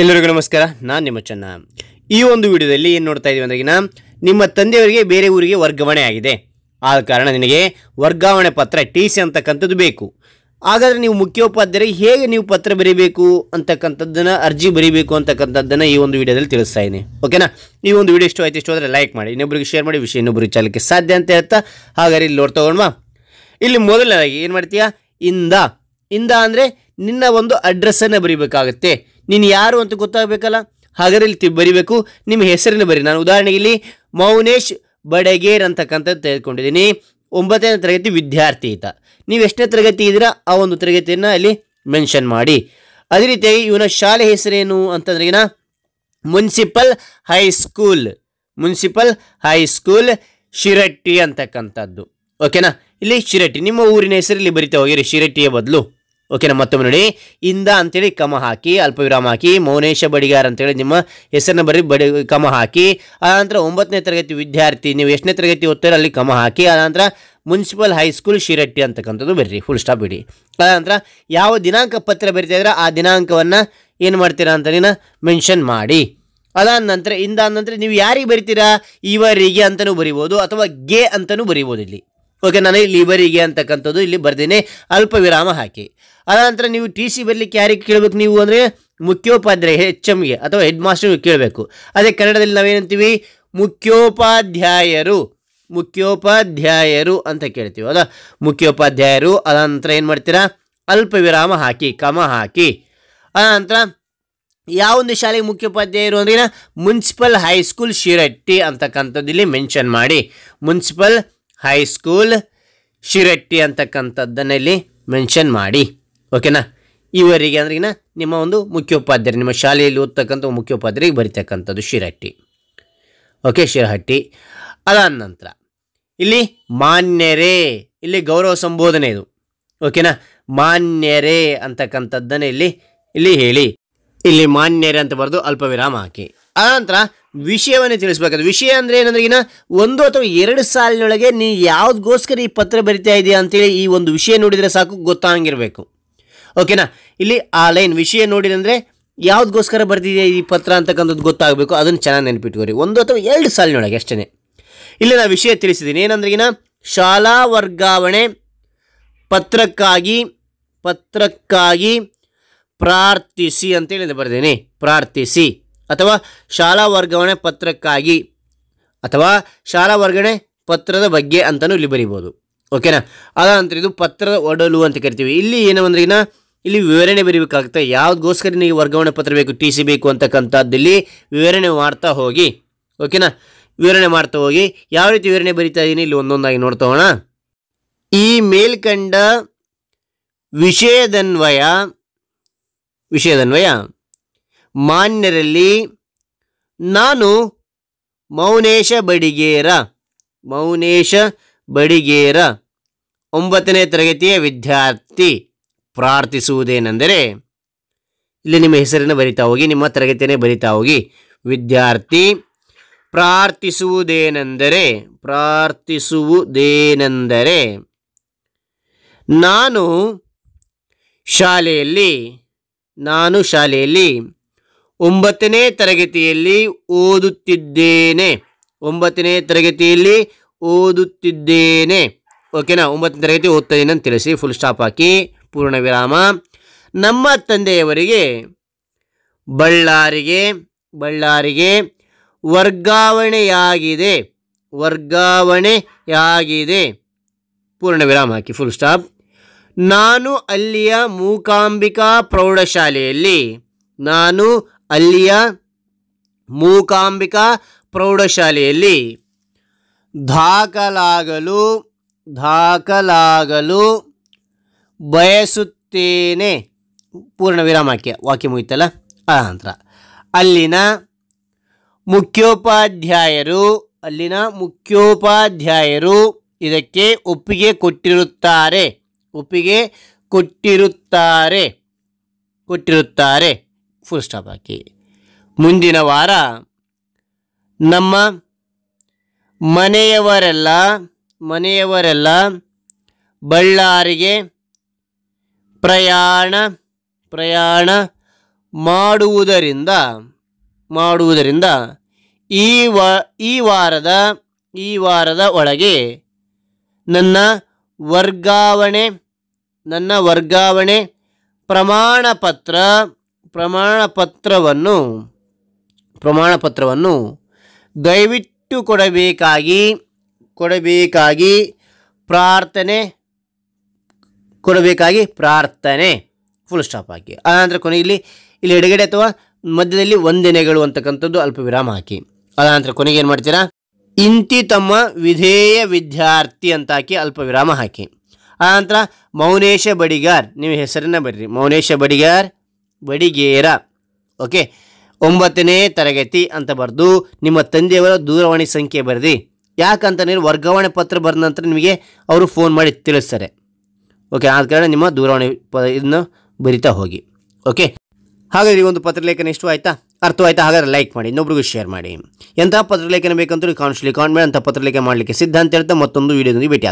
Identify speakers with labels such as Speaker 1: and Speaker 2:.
Speaker 1: ಎಲ್ಲರಿಗೂ ನಮಸ್ಕಾರ ನಾನು ನಿಮ್ಮ ಚೆನ್ನ ಈ ಒಂದು ವಿಡಿಯೋದಲ್ಲಿ ಏನು ನೋಡ್ತಾ ಇದ್ದೀವಿ ಅಂದಾಗಿನ ನಿಮ್ಮ ತಂದೆಯವರಿಗೆ ಬೇರೆ ಊರಿಗೆ ವರ್ಗಾವಣೆ ಆಗಿದೆ ಆದ ಕಾರಣ ನಿನಗೆ ವರ್ಗಾವಣೆ ಪತ್ರ ಟಿ ಸಿ ಅಂತಕ್ಕಂಥದ್ದು ಬೇಕು ಹಾಗಾದರೆ ನೀವು ಮುಖ್ಯೋಪಾಧ್ಯಾಯರಿಗೆ ಹೇಗೆ ನೀವು ಪತ್ರ ಬರೀಬೇಕು ಅಂತಕ್ಕಂಥದ್ದನ್ನು ಅರ್ಜಿ ಬರೀಬೇಕು ಅಂತಕ್ಕಂಥದ್ದನ್ನು ಈ ಒಂದು ವಿಡಿಯೋದಲ್ಲಿ ತಿಳಿಸ್ತಾ ಇದ್ದೀನಿ ಓಕೆನಾ ಈ ಒಂದು ವಿಡಿಯೋ ಇಷ್ಟು ಆಯ್ತು ಇಷ್ಟು ಆದರೆ ಲೈಕ್ ಮಾಡಿ ಇನ್ನೊಬ್ಬರಿಗೆ ಶೇರ್ ಮಾಡಿ ವಿಷಯ ಇನ್ನೊಬ್ಬರಿಗೆ ಚಾಲಕ್ಕೆ ಸಾಧ್ಯ ಅಂತ ಹೇಳ್ತಾ ಹಾಗಾದ್ರೆ ಇಲ್ಲಿ ನೋಡ್ತಾ ಇಲ್ಲಿ ಮೊದಲನೇದಾಗಿ ಏನು ಮಾಡ್ತೀಯಾ ಇಂದ ಇಂದ ಅಂದರೆ ನಿನ್ನ ಒಂದು ಅಡ್ರೆಸ್ಸನ್ನು ಬರೀಬೇಕಾಗತ್ತೆ ನೀನು ಯಾರು ಅಂತ ಗೊತ್ತಾಗಬೇಕಲ್ಲ ಹಾಗಾದ್ರೆ ಇಲ್ಲಿ ಬರೀಬೇಕು ನಿಮ್ಮ ಹೆಸರನ್ನು ಬರಿ ನಾನು ಉದಾಹರಣೆಗೆ ಇಲ್ಲಿ ಮೌನೇಶ್ ಬಡಗೇರ್ ಅಂತಕ್ಕಂಥದ್ದು ತೆಗೆದುಕೊಂಡಿದ್ದೀನಿ ಒಂಬತ್ತನೇ ತರಗತಿ ವಿದ್ಯಾರ್ಥಿ ಈತ ನೀವು ಎಷ್ಟನೇ ತರಗತಿ ಇದ್ದೀರಾ ಆ ಒಂದು ತರಗತಿಯನ್ನು ಅಲ್ಲಿ ಮೆನ್ಷನ್ ಮಾಡಿ ಅದೇ ರೀತಿಯಾಗಿ ಇವನ ಶಾಲೆ ಹೆಸರೇನು ಅಂತಂದ್ರೆ municipal high school municipal high school Shiratti ಅಂತಕ್ಕಂಥದ್ದು ಓಕೆನಾ ಇಲ್ಲಿ ಶಿರಟ್ಟಿ ನಿಮ್ಮ ಊರಿನ ಹೆಸರಲ್ಲಿ ಬರಿತಾ ಹೋಗಿರಿ ಶಿರಟ್ಟಿಯ ಬದಲು ಓಕೆನಾ ಮತ್ತೊಮ್ಮೆ ನೋಡಿ ಇಂದ ಅಂತೇಳಿ ಕಮ ಹಾಕಿ ಅಲ್ಪ ವಿರಾಮ ಹಾಕಿ ಮೌನೇಶ ಬಡಿಗಾರ್ ಅಂತೇಳಿ ನಿಮ್ಮ ಹೆಸರನ್ನ ಬರೀ ಬಡಿ ಕಮ ಹಾಕಿ ಆನಂತರ ಒಂಬತ್ತನೇ ತರಗತಿ ವಿದ್ಯಾರ್ಥಿ ನೀವು ಎಷ್ಟನೇ ತರಗತಿ ಓದ್ತಾರೆ ಅಲ್ಲಿ ಕಮ ಹಾಕಿ ಆನಂತರ ಮುನ್ಸಿಪಲ್ ಹೈಸ್ಕೂಲ್ ಶಿರಟ್ಟಿ ಅಂತಕ್ಕಂಥದ್ದು ಬರ್ರಿ ಫುಲ್ ಸ್ಟಾಪ್ ಬಿಡಿ ಆನಂತರ ಯಾವ ದಿನಾಂಕ ಪತ್ರ ಬರಿತಾ ಆ ದಿನಾಂಕವನ್ನು ಏನು ಮಾಡ್ತೀರಾ ಅಂತ ನೀನು ಮೆನ್ಷನ್ ಮಾಡಿ ಅದಾದ ನಂತರ ಇಂದ ನಂತರ ನೀವು ಯಾರಿಗೆ ಬರಿತೀರಾ ಇವರಿಗೆ ಅಂತಲೂ ಬರಿಬೋದು ಅಥವಾ ಗೆ ಅಂತಲೂ ಬರಿಬೋದು ಇಲ್ಲಿ ಓಕೆ ನಾನು ಇಲ್ಲಿ ಇವರಿಗೆ ಅಂತಕ್ಕಂಥದ್ದು ಇಲ್ಲಿ ಬರ್ದೇನೆ ಅಲ್ಪ ವಿರಾಮ ಹಾಕಿ ಅದಾನಂತರ ನೀವು ಟಿ ಸಿ ಬರಲಿಕ್ಕೆ ಯಾರಿಗೆ ಕೇಳಬೇಕು ನೀವು ಅಂದರೆ ಮುಖ್ಯೋಪಾಧ್ಯಾಯ ಎಚ್ ಎಮ್ಗೆ ಅಥವಾ ಹೆಡ್ ಮಾಸ್ಟರ್ಗೆ ಕೇಳಬೇಕು ಅದೇ ಕನ್ನಡದಲ್ಲಿ ನಾವೇನಂತೀವಿ ಮುಖ್ಯೋಪಾಧ್ಯಾಯರು ಮುಖ್ಯೋಪಾಧ್ಯಾಯರು ಅಂತ ಕೇಳ್ತೀವಿ ಅದ ಮುಖ್ಯೋಪಾಧ್ಯಾಯರು ಅದಾನಂತರ ಏನು ಮಾಡ್ತೀರಾ ಅಲ್ಪ ವಿರಾಮ ಹಾಕಿ ಕಮ ಹಾಕಿ ಅದಾನಂತರ ಯಾವೊಂದು ಶಾಲೆಗೆ ಮುಖ್ಯೋಪಾಧ್ಯಾಯರು ಅಂದ್ರೆ ಮುನ್ಸಿಪಲ್ ಹೈಸ್ಕೂಲ್ ಶಿರಟ್ಟಿ ಅಂತಕ್ಕಂಥದ್ದು ಇಲ್ಲಿ ಮೆನ್ಷನ್ ಮಾಡಿ ಮುನ್ಸಿಪಲ್ ಹೈಸ್ಕೂಲ್ ಶಿರಟ್ಟಿ ಇಲ್ಲಿ ಮೆನ್ಷನ್ ಮಾಡಿ ಓಕೆನಾ ಇವರಿಗೆ ಈಗ ನಿಮ್ಮ ಒಂದು ಮುಖ್ಯೋಪಾಧ್ಯಾಯ ನಿಮ್ಮ ಶಾಲೆಯಲ್ಲಿ ಓದ್ತಕ್ಕಂಥ ಮುಖ್ಯೋಪಾಧ್ಯಾಯರಿಗೆ ಬರಿತಕ್ಕಂಥದ್ದು ಶಿರಟ್ಟಿ ಓಕೆ ಶಿರಹಟ್ಟಿ ಅದಾದ ನಂತರ ಇಲ್ಲಿ ಮಾನ್ಯರೇ ಇಲ್ಲಿ ಗೌರವ ಸಂಬೋಧನೆ ಇದು ಓಕೆನಾ ಮಾನ್ಯರೇ ಅಂತಕ್ಕಂಥದ್ದನ್ನೇ ಇಲ್ಲಿ ಇಲ್ಲಿ ಹೇಳಿ ಇಲ್ಲಿ ಮಾನ್ಯರೇ ಅಂತ ಬರೆದು ಅಲ್ಪ ವಿರಾಮ ಹಾಕಿ ನಂತರ ವಿಷಯವನ್ನೇ ತಿಳಿಸ್ಬೇಕಾದ್ರೆ ವಿಷಯ ಅಂದರೆ ಏನಂದ್ರೆ ಈಗ ಒಂದು ಅಥವಾ ಎರಡು ಸಾಲಿನೊಳಗೆ ನೀ ಯಾವುದಕ್ಕೋಸ್ಕರ ಈ ಪತ್ರ ಬರಿತಾ ಇದೆಯಾ ಅಂತೇಳಿ ಈ ಒಂದು ವಿಷಯ ನೋಡಿದರೆ ಸಾಕು ಗೊತ್ತಾಗಿರಬೇಕು ಓಕೆನಾ ಇಲ್ಲಿ ಆ ಲೈನ್ ವಿಷಯ ನೋಡಿದಂದರೆ ಯಾವುದಕ್ಕೋಸ್ಕರ ಬರೆದಿದೆ ಈ ಪತ್ರ ಅಂತಕ್ಕಂಥದ್ದು ಗೊತ್ತಾಗಬೇಕು ಅದನ್ನು ಚೆನ್ನಾಗಿ ನೆನಪಿಟ್ಕೋರಿ ಒಂದು ಅಥವಾ ಎರಡು ಸಾಲಿನೊಳಗೆ ಅಷ್ಟೇ ಇಲ್ಲಿ ನಾನು ವಿಷಯ ತಿಳಿಸಿದ್ದೀನಿ ಏನಂದ್ರಗಿನ ಶಾಲಾ ವರ್ಗಾವಣೆ ಪತ್ರಕ್ಕಾಗಿ ಪತ್ರಕ್ಕಾಗಿ ಪ್ರಾರ್ಥಿಸಿ ಅಂತೇಳಿ ಬರೆದೇನೆ ಪ್ರಾರ್ಥಿಸಿ ಅಥವಾ ಶಾಲಾ ವರ್ಗಾವಣೆ ಪತ್ರಕ್ಕಾಗಿ ಅಥವಾ ಶಾಲಾ ವರ್ಗಾವಣೆ ಪತ್ರದ ಬಗ್ಗೆ ಅಂತಲೂ ಇಲ್ಲಿ ಬರಿಬೋದು ಓಕೆನಾ ಅದ ನಂತರ ಇದು ಪತ್ರದ ಒಡಲು ಅಂತ ಕರಿತೀವಿ ಇಲ್ಲಿ ಏನು ಅಂದ್ರೆ ಇಲ್ಲಿ ವಿವರಣೆ ಬರೀಬೇಕಾಗುತ್ತೆ ಯಾವುದಕ್ಕೋಸ್ಕರ ನೀವು ವರ್ಗಾವಣೆ ಪತ್ರ ಬೇಕು ಟಿ ಸಿ ಬೇಕು ಅಂತಕ್ಕಂಥದ್ದಲ್ಲಿ ವಿವರಣೆ ಮಾಡ್ತಾ ಹೋಗಿ ಓಕೆನಾ ವಿವರಣೆ ಮಾಡ್ತಾ ಹೋಗಿ ಯಾವ ರೀತಿ ವಿವರಣೆ ಬರಿತಾ ಇದ್ದೀನಿ ಇಲ್ಲಿ ಒಂದೊಂದಾಗಿ ನೋಡ್ತಾ ಹೋಣ ಈ ಮೇಲ್ಕಂಡ ವಿಷಯದನ್ವಯ ವಿಷಯದನ್ವಯ ಮಾನ್ಯರಲ್ಲಿ ನಾನು ಮೌನೇಶ ಬಡಿಗೇರ ಮೌನೇಶ ಬಡಿಗೇರ ಒಂಬತ್ತನೇ ತರಗತಿಯ ವಿದ್ಯಾರ್ಥಿ ಪ್ರಾರ್ಥಿಸುವುದೇನೆಂದರೆ ಇಲ್ಲಿ ನಿಮ್ಮ ಹೆಸರನ್ನು ಬರಿತಾ ಹೋಗಿ ನಿಮ್ಮ ತರಗತಿಯನ್ನೇ ಬರಿತಾ ಹೋಗಿ ವಿದ್ಯಾರ್ಥಿ ಪ್ರಾರ್ಥಿಸುವುದೇನೆಂದರೆ ಪ್ರಾರ್ಥಿಸುವುದೇನೆಂದರೆ ನಾನು ಶಾಲೆಯಲ್ಲಿ ನಾನು ಶಾಲೆಯಲ್ಲಿ ಒಂಬತ್ತನೇ ತರಗತಿಯಲ್ಲಿ ಓದುತ್ತಿದ್ದೇನೆ ಒಂಬತ್ತನೇ ತರಗತಿಯಲ್ಲಿ ಓದುತ್ತಿದ್ದೇನೆ ಓಕೆನಾ ಒಂಬತ್ತನೇ ತರಗತಿ ಓದ್ತಿದ್ದೇನೆ ಅಂತ ತಿಳಿಸಿ ಫುಲ್ ಸ್ಟಾಪ್ ಹಾಕಿ ಪೂರ್ಣ ವಿರಾಮ ನಮ್ಮ ತಂದೆಯವರಿಗೆ ಬಳ್ಳಾರಿಗೆ ಬಳ್ಳಾರಿಗೆ ವರ್ಗಾವಣೆಯಾಗಿದೆ ವರ್ಗಾವಣೆಯಾಗಿದೆ ಪೂರ್ಣ ವಿರಾಮ ಹಾಕಿ ಫುಲ್ ಸ್ಟಾಪ್ ನಾನು ಅಲ್ಲಿಯ ಮೂಕಾಂಬಿಕಾ ಪ್ರೌಢಶಾಲೆಯಲ್ಲಿ ನಾನು ಅಲ್ಲಿಯ ಮೂಕಾಂಬಿಕಾ ಪ್ರೌಢಶಾಲೆಯಲ್ಲಿ ದಾಖಲಾಗಲು ದಾಖಲಾಗಲು ಬಯಸುತ್ತೇನೆ ಪೂರ್ಣ ವಿರಾಮಕ್ಕೆ ವಾಕ್ಯ ಮುಗಿತಲ್ಲ ಆ ನಂತರ ಅಲ್ಲಿನ ಮುಖ್ಯೋಪಾಧ್ಯಾಯರು ಅಲ್ಲಿನ ಮುಖ್ಯೋಪಾಧ್ಯಾಯರು ಇದಕ್ಕೆ ಒಪ್ಪಿಗೆ ಕೊಟ್ಟಿರುತ್ತಾರೆ ಒಪ್ಪಿಗೆ ಕೊಟ್ಟಿರುತ್ತಾರೆ ಕೊಟ್ಟಿರುತ್ತಾರೆ ಫುಲ್ ಸ್ಟಾಪ್ ಹಾಕಿ ಮುಂದಿನ ವಾರ ನಮ್ಮ ಮನೆಯವರೆಲ್ಲ ಮನೆಯವರೆಲ್ಲ ಬಳ್ಳಾರಿಗೆ ಪ್ರಯಾಣ ಪ್ರಯಾಣ ಮಾಡುವುದರಿಂದ ಮಾಡುವುದರಿಂದ ಈ ವಾ ಈ ವಾರದ ಈ ವಾರದ ಒಳಗೆ ನನ್ನ ವರ್ಗಾವಣೆ ನನ್ನ ವರ್ಗಾವಣೆ ಪ್ರಮಾಣ ಪತ್ರ ಪ್ರಮಾಣ ಪತ್ರವನ್ನು ಪ್ರಮಾಣ ಪತ್ರವನ್ನು ದಯವಿಟ್ಟು ಕೊಡಬೇಕಾಗಿ ಕೊಡಬೇಕಾಗಿ ಪ್ರಾರ್ಥನೆ ಕೊಡಬೇಕಾಗಿ ಪ್ರಾರ್ಥನೆ ಫುಲ್ ಸ್ಟಾಪ್ ಹಾಕಿ ಆನಂತರ ಕೊನೆ ಇಲ್ಲಿ ಇಲ್ಲಿ ಎಡಗಡೆ ಅಥವಾ ಮಧ್ಯದಲ್ಲಿ ವಂದನೆಗಳು ಅಂತಕ್ಕಂಥದ್ದು ಅಲ್ಪ ವಿರಾಮ ಹಾಕಿ ಆನಂತರ ಕೊನೆಗೆ ಏನು ಮಾಡ್ತೀರಾ ಇಂತಿ ತಮ್ಮ ವಿಧೇಯ ವಿದ್ಯಾರ್ಥಿ ಅಂತ ಹಾಕಿ ಅಲ್ಪ ವಿರಾಮ ಹಾಕಿ ಆನಂತರ ಮೌನೇಶ ಬಡಿಗಾರ್ ನೀವು ಹೆಸರನ್ನ ಬರ್ರಿ ಮೌನೇಶ ಬಡಿಗಾರ್ ಬಡಿಗೇರ ಓಕೆ ಒಂಬತ್ತನೇ ತರಗತಿ ಅಂತ ಬರೆದು ನಿಮ್ಮ ತಂದೆಯವರ ದೂರವಾಣಿ ಸಂಖ್ಯೆ ಬರೆದಿ ಯಾಕಂತ ನೀವು ವರ್ಗಾವಣೆ ಪತ್ರ ಬರೆದ ನಂತರ ನಿಮಗೆ ಅವರು ಫೋನ್ ಮಾಡಿ ತಿಳಿಸ್ತಾರೆ ಓಕೆ ಆದ ಕಾರಣ ನಿಮ್ಮ ದೂರವಾಣಿ ಪ ಇದನ್ನು ಬರಿತಾ ಹೋಗಿ ಓಕೆ ಹಾಗಾದರೆ ಈ ಒಂದು ಪತ್ರಲೇಖನ ಇಷ್ಟು ಆಯಿತಾ ಅರ್ಥವಾಯ್ತಾ ಹಾಗಾದರೆ ಲೈಕ್ ಮಾಡಿ ಇನ್ನೊಬ್ರಿಗೂ ಶೇರ್ ಮಾಡಿ ಎಂತಹ ಪತ್ರಲೇಖನ ಬೇಕಂತೂ ಕಾಣಿಸ್ಲಿ ಮಾಡಿ ಅಂತ ಪತ್ರಲೇಖನ ಮಾಡಲಿಕ್ಕೆ ಸಿದ್ಧ ಅಂತ ಹೇಳ್ತಾ ಮತ್ತೊಂದು ವೀಡಿಯೋದೊಂದಿಗೆ ಭೇಟಿ